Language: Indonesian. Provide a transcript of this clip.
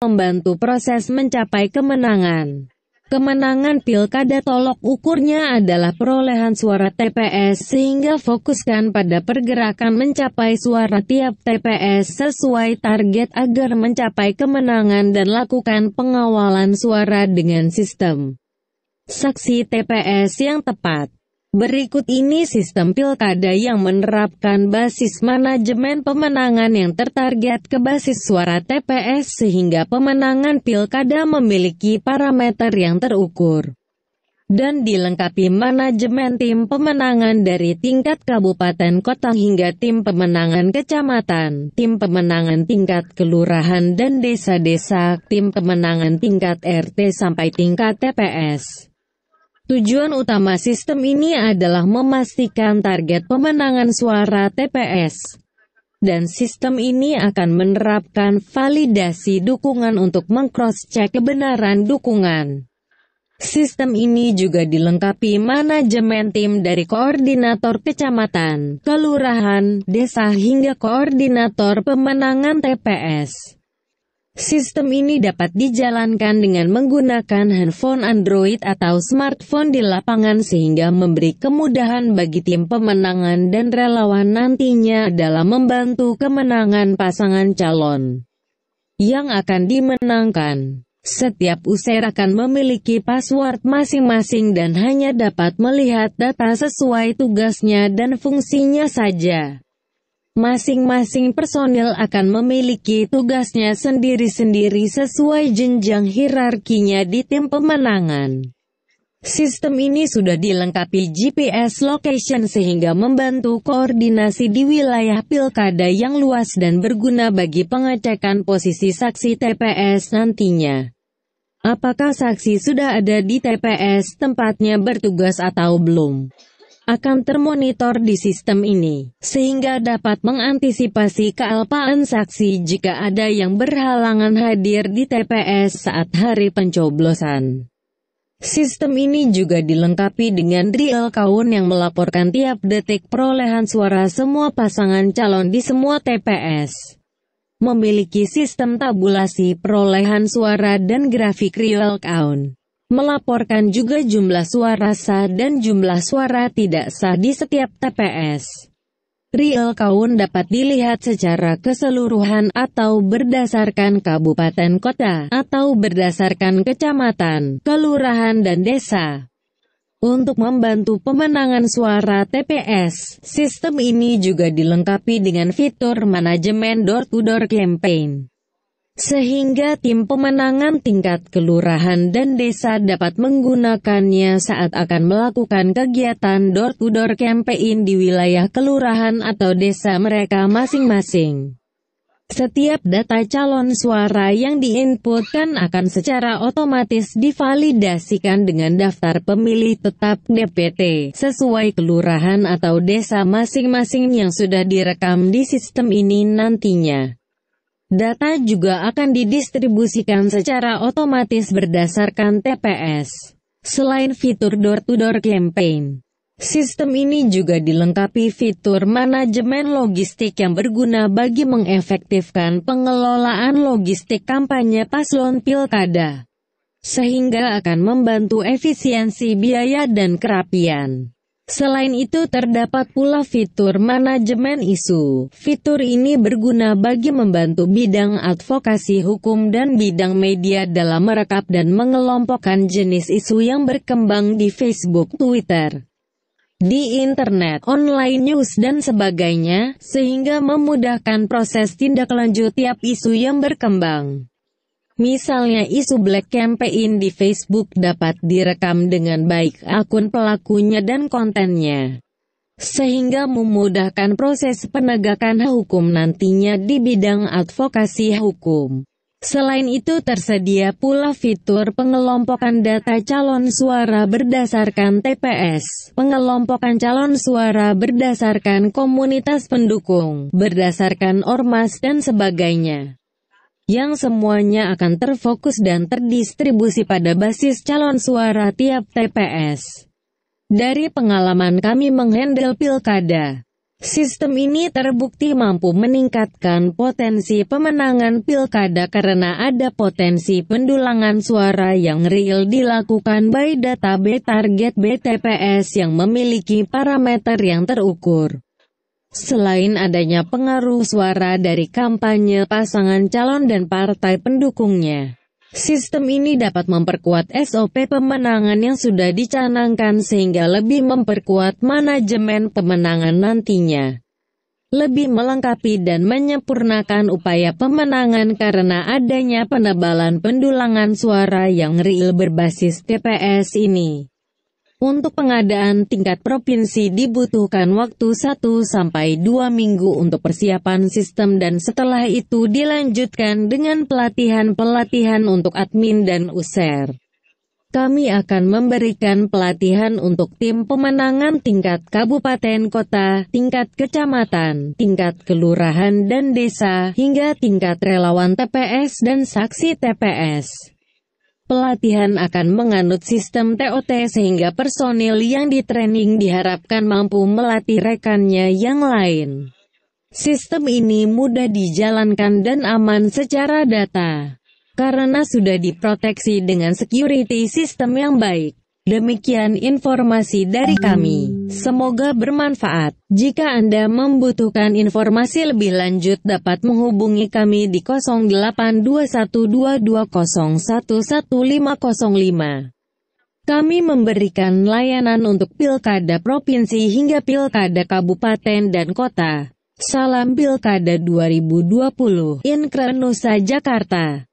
membantu proses mencapai kemenangan. Kemenangan pilkada tolok ukurnya adalah perolehan suara TPS sehingga fokuskan pada pergerakan mencapai suara tiap TPS sesuai target agar mencapai kemenangan dan lakukan pengawalan suara dengan sistem saksi TPS yang tepat. Berikut ini sistem pilkada yang menerapkan basis manajemen pemenangan yang tertarget ke basis suara TPS sehingga pemenangan pilkada memiliki parameter yang terukur dan dilengkapi manajemen tim pemenangan dari tingkat kabupaten kota hingga tim pemenangan kecamatan, tim pemenangan tingkat kelurahan dan desa-desa, tim pemenangan tingkat RT sampai tingkat TPS. Tujuan utama sistem ini adalah memastikan target pemenangan suara TPS. Dan sistem ini akan menerapkan validasi dukungan untuk mengcross-check kebenaran dukungan. Sistem ini juga dilengkapi manajemen tim dari koordinator kecamatan, kelurahan, desa hingga koordinator pemenangan TPS. Sistem ini dapat dijalankan dengan menggunakan handphone Android atau smartphone di lapangan sehingga memberi kemudahan bagi tim pemenangan dan relawan nantinya dalam membantu kemenangan pasangan calon yang akan dimenangkan. Setiap user akan memiliki password masing-masing dan hanya dapat melihat data sesuai tugasnya dan fungsinya saja. Masing-masing personil akan memiliki tugasnya sendiri-sendiri sesuai jenjang hierarkinya di tim pemenangan. Sistem ini sudah dilengkapi GPS location sehingga membantu koordinasi di wilayah pilkada yang luas dan berguna bagi pengecekan posisi saksi TPS nantinya. Apakah saksi sudah ada di TPS tempatnya bertugas atau belum? akan termonitor di sistem ini, sehingga dapat mengantisipasi kealpaan saksi jika ada yang berhalangan hadir di TPS saat hari pencoblosan. Sistem ini juga dilengkapi dengan real count yang melaporkan tiap detik perolehan suara semua pasangan calon di semua TPS memiliki sistem tabulasi perolehan suara dan grafik real count melaporkan juga jumlah suara sah dan jumlah suara tidak sah di setiap TPS. Real count dapat dilihat secara keseluruhan atau berdasarkan kabupaten kota atau berdasarkan kecamatan, kelurahan dan desa. Untuk membantu pemenangan suara TPS, sistem ini juga dilengkapi dengan fitur manajemen door-to-door -door campaign sehingga tim pemenangan tingkat kelurahan dan desa dapat menggunakannya saat akan melakukan kegiatan door-to-door campaign di wilayah kelurahan atau desa mereka masing-masing. Setiap data calon suara yang diinputkan akan secara otomatis divalidasikan dengan daftar pemilih tetap DPT sesuai kelurahan atau desa masing-masing yang sudah direkam di sistem ini nantinya. Data juga akan didistribusikan secara otomatis berdasarkan TPS. Selain fitur door-to-door -door campaign, sistem ini juga dilengkapi fitur manajemen logistik yang berguna bagi mengefektifkan pengelolaan logistik kampanye paslon pilkada, sehingga akan membantu efisiensi biaya dan kerapian. Selain itu terdapat pula fitur manajemen isu. Fitur ini berguna bagi membantu bidang advokasi hukum dan bidang media dalam merekap dan mengelompokkan jenis isu yang berkembang di Facebook, Twitter, di internet, online news dan sebagainya, sehingga memudahkan proses tindak lanjut tiap isu yang berkembang. Misalnya isu black campaign di Facebook dapat direkam dengan baik akun pelakunya dan kontennya. Sehingga memudahkan proses penegakan hukum nantinya di bidang advokasi hukum. Selain itu tersedia pula fitur pengelompokan data calon suara berdasarkan TPS, pengelompokan calon suara berdasarkan komunitas pendukung, berdasarkan ormas dan sebagainya yang semuanya akan terfokus dan terdistribusi pada basis calon suara tiap TPS. Dari pengalaman kami menghandle pilkada, sistem ini terbukti mampu meningkatkan potensi pemenangan pilkada karena ada potensi pendulangan suara yang real dilakukan by data B target BTPS yang memiliki parameter yang terukur. Selain adanya pengaruh suara dari kampanye pasangan calon dan partai pendukungnya, sistem ini dapat memperkuat SOP pemenangan yang sudah dicanangkan sehingga lebih memperkuat manajemen pemenangan nantinya. Lebih melengkapi dan menyempurnakan upaya pemenangan karena adanya penebalan pendulangan suara yang real berbasis TPS ini. Untuk pengadaan tingkat provinsi dibutuhkan waktu 1 sampai 2 minggu untuk persiapan sistem dan setelah itu dilanjutkan dengan pelatihan-pelatihan untuk admin dan user. Kami akan memberikan pelatihan untuk tim pemenangan tingkat kabupaten kota, tingkat kecamatan, tingkat kelurahan dan desa, hingga tingkat relawan TPS dan saksi TPS. Pelatihan akan menganut sistem TOT sehingga personil yang ditraining diharapkan mampu melatih rekannya yang lain. Sistem ini mudah dijalankan dan aman secara data, karena sudah diproteksi dengan security system yang baik. Demikian informasi dari kami. Semoga bermanfaat. Jika Anda membutuhkan informasi lebih lanjut dapat menghubungi kami di 082122011505. Kami memberikan layanan untuk Pilkada Provinsi hingga Pilkada Kabupaten dan Kota. Salam Pilkada 2020. Inkrenusa Jakarta.